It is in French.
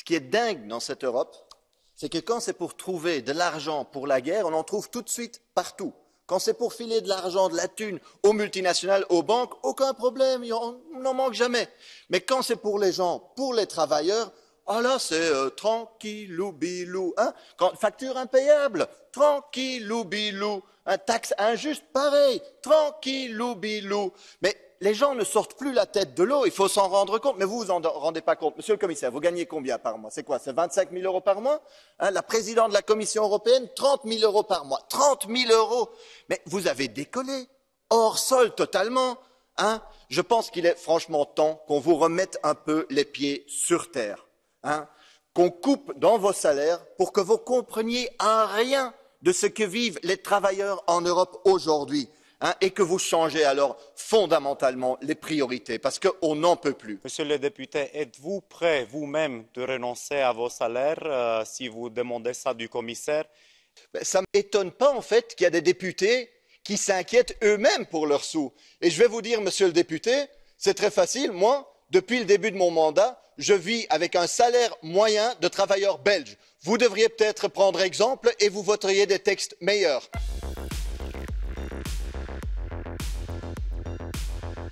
Ce qui est dingue dans cette Europe, c'est que quand c'est pour trouver de l'argent pour la guerre, on en trouve tout de suite partout. Quand c'est pour filer de l'argent, de la thune aux multinationales, aux banques, aucun problème, on n'en manque jamais. Mais quand c'est pour les gens, pour les travailleurs, ah là, c'est euh, tranquillou bilou. Hein. Quand, facture impayable, tranquillou bilou. Un taxe injuste, pareil, tranquillou bilou. Mais les gens ne sortent plus la tête de l'eau, il faut s'en rendre compte, mais vous vous en rendez pas compte. Monsieur le commissaire, vous gagnez combien par mois C'est quoi C'est 25 000 euros par mois hein, La présidente de la Commission européenne, trente 000 euros par mois. trente 000 euros Mais vous avez décollé, hors sol totalement. Hein? Je pense qu'il est franchement temps qu'on vous remette un peu les pieds sur terre, hein? qu'on coupe dans vos salaires pour que vous compreniez un rien de ce que vivent les travailleurs en Europe aujourd'hui. Hein, et que vous changez alors fondamentalement les priorités, parce qu'on n'en peut plus. Monsieur le député, êtes-vous prêt vous-même de renoncer à vos salaires euh, si vous demandez ça du commissaire ben, Ça ne m'étonne pas en fait qu'il y a des députés qui s'inquiètent eux-mêmes pour leurs sous. Et je vais vous dire, monsieur le député, c'est très facile, moi, depuis le début de mon mandat, je vis avec un salaire moyen de travailleur belge. Vous devriez peut-être prendre exemple et vous voteriez des textes meilleurs.